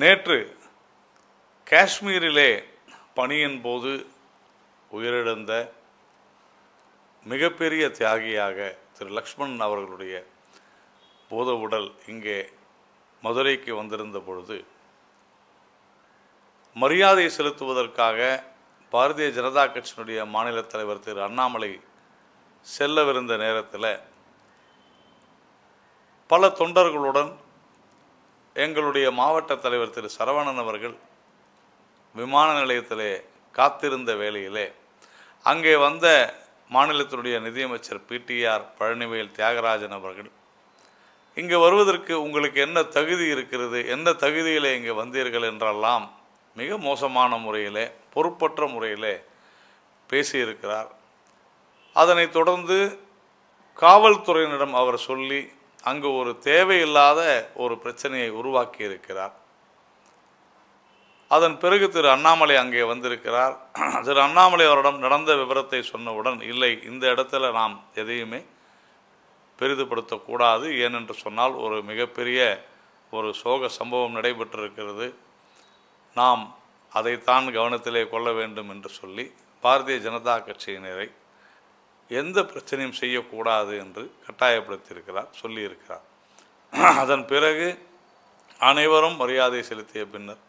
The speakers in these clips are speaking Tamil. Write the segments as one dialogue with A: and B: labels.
A: நேற்று காஷ்மீரிலே பணியின் போது உயிரிழந்த மிகப்பெரிய தியாகியாக திரு லக்ஷ்மணன் அவர்களுடைய பூத உடல் இங்கே மதுரைக்கு வந்திருந்த பொழுது மரியாதை செலுத்துவதற்காக பாரதிய ஜனதா கட்சியினுடைய மாநில தலைவர் திரு அண்ணாமலை செல்லவிருந்த நேரத்தில் பல தொண்டர்களுடன் எங்களுடைய மாவட்ட தலைவர் திரு சரவணன் அவர்கள் விமான நிலையத்திலே காத்திருந்த வேளையிலே அங்கே வந்த மாநிலத்தினுடைய நிதியமைச்சர் பிடிஆர் பழனிவேல் தியாகராஜன் அவர்கள் இங்கே வருவதற்கு உங்களுக்கு என்ன தகுதி இருக்கிறது என்ன தகுதியில் இங்கே வந்தீர்கள் என்றெல்லாம் மிக மோசமான முறையிலே பொறுப்பற்ற முறையிலே பேசியிருக்கிறார் அதனைத் தொடர்ந்து காவல்துறையினரிடம் அவர் சொல்லி அங்கு ஒரு தேவையில்லாத ஒரு பிரச்சனையை உருவாக்கி இருக்கிறார் அதன் பிறகு திரு அண்ணாமலை அங்கே வந்திருக்கிறார் திரு அண்ணாமலை அவரிடம் நடந்த விவரத்தை சொன்னவுடன் இல்லை இந்த இடத்துல நாம் எதையுமே பெரிதுபடுத்தக்கூடாது ஏனென்று சொன்னால் ஒரு மிகப்பெரிய ஒரு சோக சம்பவம் நடைபெற்றிருக்கிறது நாம் அதைத்தான் கவனத்திலே கொள்ள வேண்டும் என்று சொல்லி பாரதிய ஜனதா கட்சியினரை எந்த பிரச்சனையும் செய்யக்கூடாது என்று கட்டாயப்படுத்தியிருக்கிறார் சொல்லியிருக்கிறார் அதன் பிறகு அனைவரும் மரியாதை செலுத்திய பின்னர்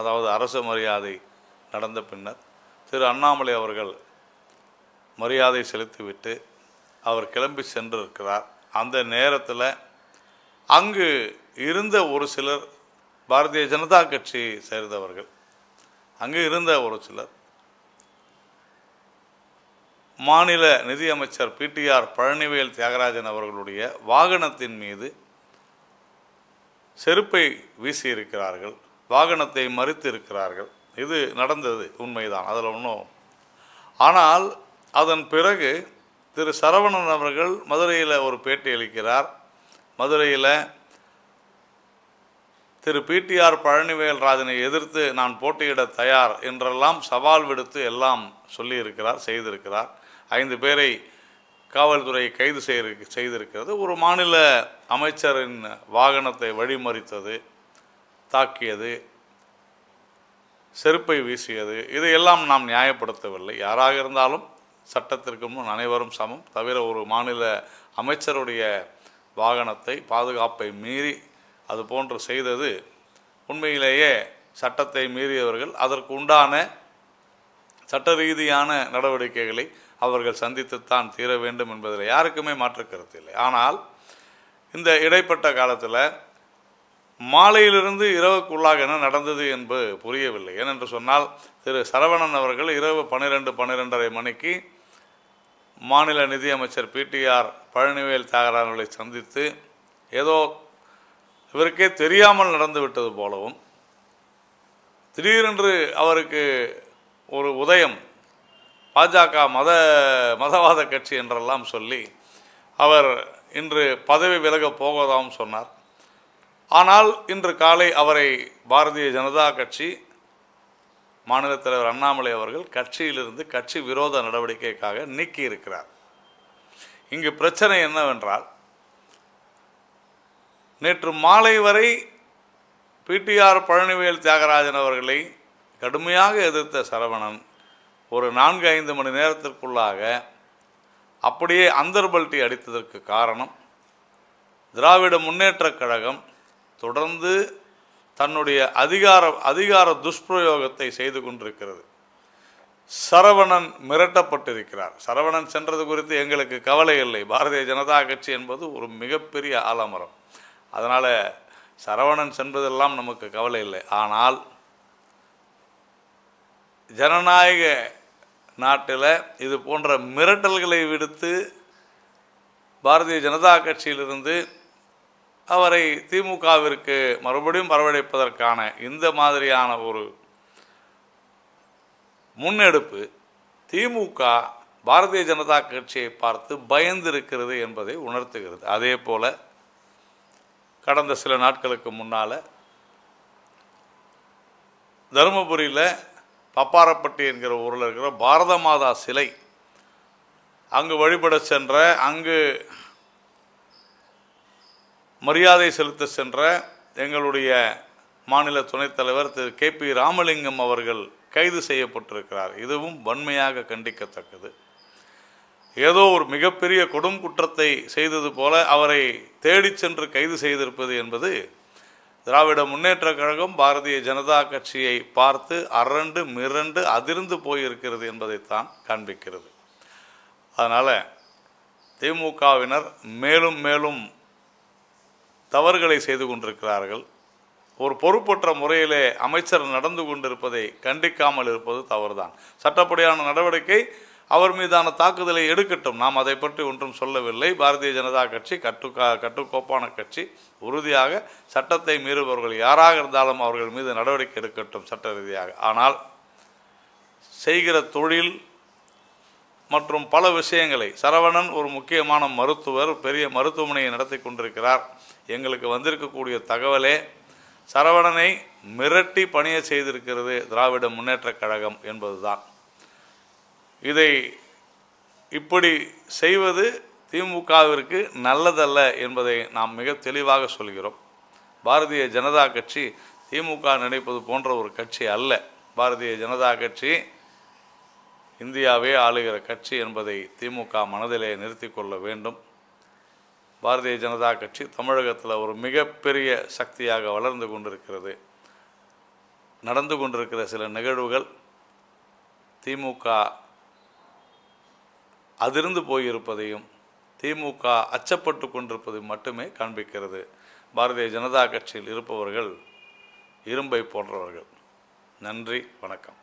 A: அதாவது அரசு மரியாதை நடந்த பின்னர் திரு அண்ணாமலை அவர்கள் மரியாதை செலுத்திவிட்டு அவர் கிளம்பி சென்றிருக்கிறார் அந்த நேரத்தில் அங்கு இருந்த ஒரு சிலர் பாரதிய ஜனதா கட்சி சேர்ந்தவர்கள் அங்கு இருந்த ஒரு சிலர் மாநில நிதியமைச்சர் பிடிஆர் பழனிவேல் தியாகராஜன் அவர்களுடைய வாகனத்தின் மீது செருப்பை வீசியிருக்கிறார்கள் வாகனத்தை மறித்து இருக்கிறார்கள் இது நடந்தது உண்மைதான் அதில் ஒன்றும் ஆனால் அதன் பிறகு திரு சரவணன் அவர்கள் மதுரையில் ஒரு பேட்டி அளிக்கிறார் மதுரையில் திரு பிடிஆர் பழனிவேல் ராஜனை எதிர்த்து நான் போட்டியிட தயார் என்றெல்லாம் சவால் விடுத்து எல்லாம் சொல்லியிருக்கிறார் செய்திருக்கிறார் ஐந்து பேரை காவல்துறை கைது செய்ய செய்திருக்கிறது ஒரு மாநில அமைச்சரின் வாகனத்தை வழிமறித்தது தாக்கியது செருப்பை வீசியது இதையெல்லாம் நாம் நியாயப்படுத்தவில்லை யாராக இருந்தாலும் சட்டத்திற்கு முன் அனைவரும் சமம் தவிர ஒரு மாநில அமைச்சருடைய வாகனத்தை பாதுகாப்பை மீறி அது போன்று செய்தது உண்மையிலேயே சட்டத்தை மீறியவர்கள் அதற்கு உண்டான சட்ட ரீதியான நடவடிக்கைகளை அவர்கள் சந்தித்துத்தான் தீர வேண்டும் என்பதில் யாருக்குமே மாற்று கருத்து இல்லை ஆனால் இந்த இடைப்பட்ட காலத்தில் மாலையிலிருந்து இரவுக்குள்ளாக என்ன நடந்தது என்பது புரியவில்லை ஏனென்று சொன்னால் திரு சரவணன் அவர்கள் இரவு பன்னிரெண்டு பன்னிரெண்டரை மணிக்கு மாநில நிதியமைச்சர் பிடிஆர் பழனிவேல் தியாகராஜர்களை சந்தித்து ஏதோ இவருக்கே தெரியாமல் நடந்து விட்டது போலவும் திடீரென்று அவருக்கு ஒரு உதயம் பாஜக மத மதவாத கட்சி என்றெல்லாம் சொல்லி அவர் இன்று பதவி விலக போவதாகவும் சொன்னார் ஆனால் இன்று காலை அவரை பாரதிய ஜனதா கட்சி மாநில தலைவர் அண்ணாமலை அவர்கள் கட்சியிலிருந்து கட்சி விரோத நடவடிக்கைக்காக நீக்கி இருக்கிறார் இங்கு பிரச்சனை என்னவென்றால் நேற்று மாலை வரை பிடிஆர் பழனிவேல் தியாகராஜன் அவர்களை கடுமையாக எதிர்த்த சரவணன் ஒரு நான்கு ஐந்து மணி நேரத்திற்குள்ளாக அப்படியே அந்தர்பல்ட்டி அடித்ததற்கு காரணம் திராவிட முன்னேற்றக் கழகம் தொடர்ந்து தன்னுடைய அதிகார அதிகார துஷ்பிரயோகத்தை செய்து கொண்டிருக்கிறது சரவணன் மிரட்டப்பட்டிருக்கிறார் சரவணன் சென்றது குறித்து எங்களுக்கு கவலை இல்லை பாரதிய ஜனதா கட்சி என்பது ஒரு மிகப்பெரிய ஆலமரம் அதனால் சரவணன் சென்றதெல்லாம் நமக்கு கவலை இல்லை ஆனால் ஜனநாயக நாட்டில் இது போன்ற மிரட்டல்களை விடுத்து பாரதிய ஜனதா கட்சியிலிருந்து அவரை திமுகவிற்கு மறுபடியும் வரவழைப்பதற்கான இந்த மாதிரியான ஒரு முன்னெடுப்பு திமுக பாரதிய ஜனதா கட்சியை பார்த்து பயந்திருக்கிறது என்பதை உணர்த்துகிறது அதே போல் கடந்த சில நாட்களுக்கு முன்னால் தருமபுரியில் பப்பாரப்பட்டி என்கிற ஊரில் இருக்கிற பாரத மாதா சிலை அங்கு வழிபட சென்ற அங்கு மரியாதை செலுத்த சென்ற எங்களுடைய மாநில துணைத் தலைவர் திரு கே பி ராமலிங்கம் அவர்கள் கைது செய்யப்பட்டிருக்கிறார் இதுவும் வன்மையாக கண்டிக்கத்தக்கது ஏதோ ஒரு மிகப்பெரிய கொடும் குற்றத்தை செய்தது போல அவரை தேடிச் சென்று கைது செய்திருப்பது என்பது திராவிட முன்னேற்ற கழகம் பாரதிய ஜனதா கட்சியை பார்த்து அரண்டு மிரண்டு அதிர்ந்து போயிருக்கிறது என்பதைத்தான் காண்பிக்கிறது அதனால் திமுகவினர் மேலும் மேலும் தவறுகளை செய்து கொண்டிருக்கிறார்கள் ஒரு பொறுப்பற்ற முறையிலே அமைச்சர் நடந்து கொண்டிருப்பதை கண்டிக்காமல் இருப்பது தவறுதான் சட்டப்படியான நடவடிக்கை அவர் மீதான தாக்குதலை எடுக்கட்டும் நாம் அதை பற்றி ஒன்றும் சொல்லவில்லை பாரதிய ஜனதா கட்சி கட்டுக்கா கட்டுக்கோப்பான கட்சி உறுதியாக சட்டத்தை மீறுபவர்கள் யாராக இருந்தாலும் அவர்கள் மீது நடவடிக்கை எடுக்கட்டும் சட்ட ரீதியாக ஆனால் செய்கிற தொழில் மற்றும் பல விஷயங்களை சரவணன் ஒரு முக்கியமான மருத்துவர் பெரிய மருத்துவமனையை நடத்தி கொண்டிருக்கிறார் எங்களுக்கு வந்திருக்கக்கூடிய தகவலே சரவணனை மிரட்டி பணியை செய்திருக்கிறது திராவிட முன்னேற்றக் கழகம் என்பதுதான் இதை இப்படி செய்வது திமுகவிற்கு நல்லதல்ல என்பதை நாம் மிக தெளிவாக சொல்கிறோம் பாரதிய ஜனதா கட்சி திமுக நினைப்பது போன்ற ஒரு கட்சி அல்ல பாரதிய ஜனதா கட்சி இந்தியாவே ஆளுகிற கட்சி என்பதை திமுக மனதிலே நிறுத்தி கொள்ள வேண்டும் பாரதிய ஜனதா கட்சி தமிழகத்தில் ஒரு மிகப்பெரிய சக்தியாக வளர்ந்து கொண்டிருக்கிறது நடந்து கொண்டிருக்கிற சில நிகழ்வுகள் திமுக அதிர்ந்து போயிருப்பதையும் திமுக அச்சப்பட்டு கொண்டிருப்பதையும் மட்டுமே காண்பிக்கிறது பாரதிய ஜனதா கட்சியில் இருப்பவர்கள் இரும்பை போன்றவர்கள் நன்றி வணக்கம்